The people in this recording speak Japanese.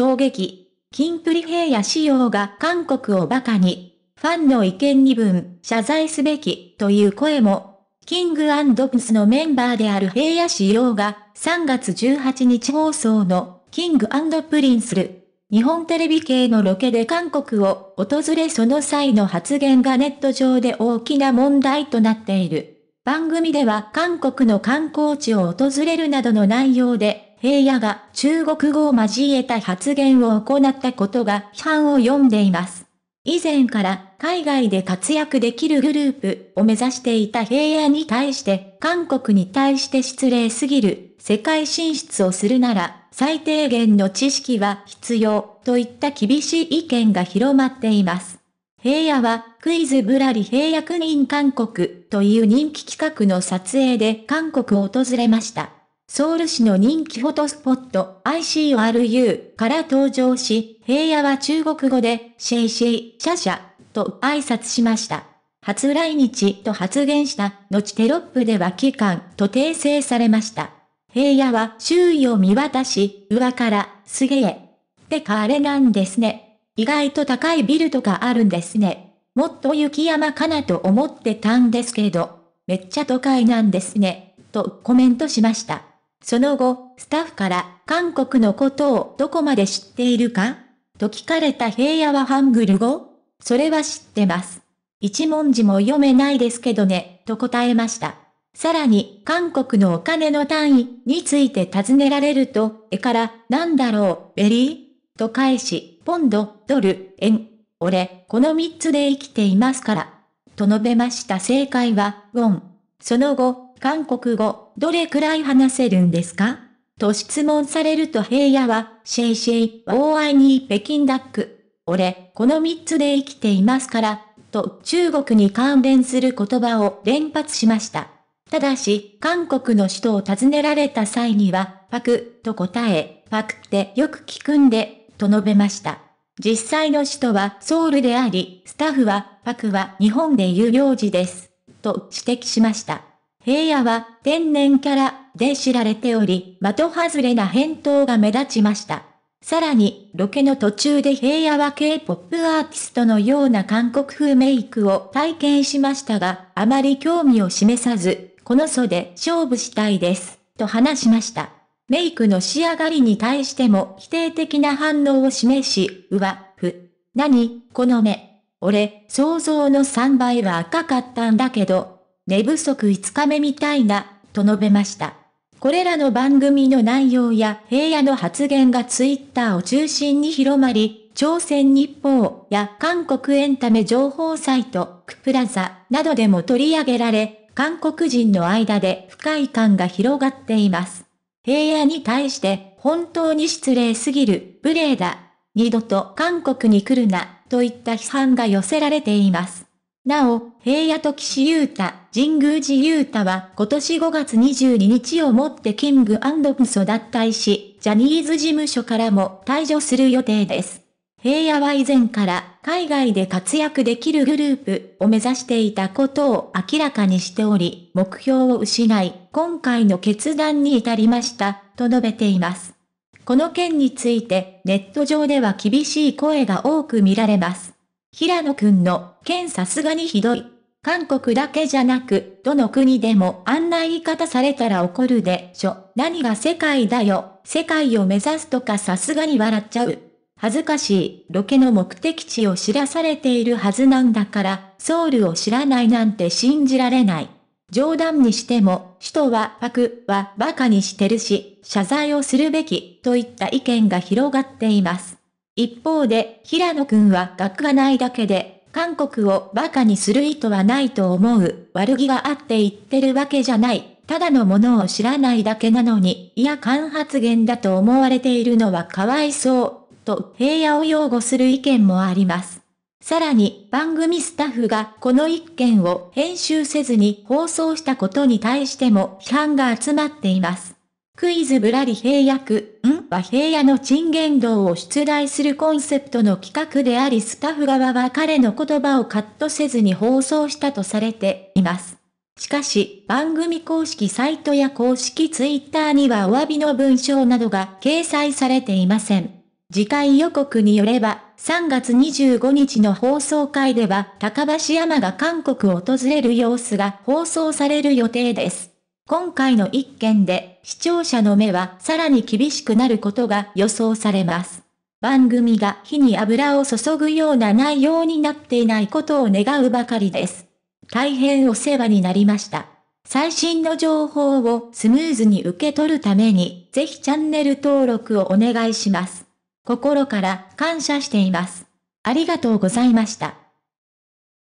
衝撃、キンプリ平野仕様が韓国を馬鹿に、ファンの意見に分、謝罪すべき、という声も、キングプスのメンバーである平野仕様が、3月18日放送の、キングプリンスル、日本テレビ系のロケで韓国を訪れその際の発言がネット上で大きな問題となっている。番組では韓国の観光地を訪れるなどの内容で平野が中国語を交えた発言を行ったことが批判を読んでいます。以前から海外で活躍できるグループを目指していた平野に対して、韓国に対して失礼すぎる、世界進出をするなら最低限の知識は必要といった厳しい意見が広まっています。平野はクイズぶらり平野区民韓国という人気企画の撮影で韓国を訪れました。ソウル市の人気フォトスポット ICRU から登場し、平野は中国語でシェイシェイ、シャシャと挨拶しました。初来日と発言した後テロップでは期間と訂正されました。平野は周囲を見渡し、上からすげえ。ってかあれなんですね。意外と高いビルとかあるんですね。もっと雪山かなと思ってたんですけど、めっちゃ都会なんですね。とコメントしました。その後、スタッフから、韓国のことをどこまで知っているかと聞かれた平野はハングル語それは知ってます。一文字も読めないですけどね、と答えました。さらに、韓国のお金の単位について尋ねられると、絵から、なんだろう、ベリーと返し、ポンド、ドル、円。俺、この三つで生きていますから。と述べました正解は、ウォン。その後、韓国語、どれくらい話せるんですかと質問されると平野は、シェイシェイ、大会に北京ダック。俺、この三つで生きていますから、と中国に関連する言葉を連発しました。ただし、韓国の首都を尋ねられた際には、パクと答え、パクってよく聞くんで、と述べました。実際の首都はソウルであり、スタッフは、パクは日本で有料事です、と指摘しました。平野は天然キャラで知られており、的外れな返答が目立ちました。さらに、ロケの途中で平野は K-POP アーティストのような韓国風メイクを体験しましたが、あまり興味を示さず、この素で勝負したいです、と話しました。メイクの仕上がりに対しても否定的な反応を示し、うわ、ふ。何、この目。俺、想像の3倍は赤かったんだけど、寝不足5日目みたいな、と述べました。これらの番組の内容や平野の発言がツイッターを中心に広まり、朝鮮日報や韓国エンタメ情報サイト、クプラザなどでも取り上げられ、韓国人の間で不快感が広がっています。平野に対して本当に失礼すぎる、無礼だ。二度と韓国に来るな、といった批判が寄せられています。なお、平野と岸優太、神宮寺優太は今年5月22日をもってキングプソ脱退し、ジャニーズ事務所からも退場する予定です。平野は以前から海外で活躍できるグループを目指していたことを明らかにしており、目標を失い、今回の決断に至りました、と述べています。この件について、ネット上では厳しい声が多く見られます。平野くんの件さすがにひどい。韓国だけじゃなく、どの国でもあんな言い方されたら怒るでしょ。何が世界だよ。世界を目指すとかさすがに笑っちゃう。恥ずかしい。ロケの目的地を知らされているはずなんだから、ソウルを知らないなんて信じられない。冗談にしても、首都はパクは馬鹿にしてるし、謝罪をするべきといった意見が広がっています。一方で、平野くんは学がないだけで、韓国を馬鹿にする意図はないと思う。悪気があって言ってるわけじゃない。ただのものを知らないだけなのに、いや、間発言だと思われているのはかわいそう。と、平野を擁護する意見もあります。さらに、番組スタッフがこの一件を編集せずに放送したことに対しても批判が集まっています。クイズぶらり平野くんは平野の賃言道を出題するコンセプトの企画でありスタッフ側は彼の言葉をカットせずに放送したとされています。しかし、番組公式サイトや公式ツイッターにはお詫びの文章などが掲載されていません。次回予告によれば、3月25日の放送会では、高橋山が韓国を訪れる様子が放送される予定です。今回の一件で視聴者の目はさらに厳しくなることが予想されます。番組が火に油を注ぐような内容になっていないことを願うばかりです。大変お世話になりました。最新の情報をスムーズに受け取るために、ぜひチャンネル登録をお願いします。心から感謝しています。ありがとうございました。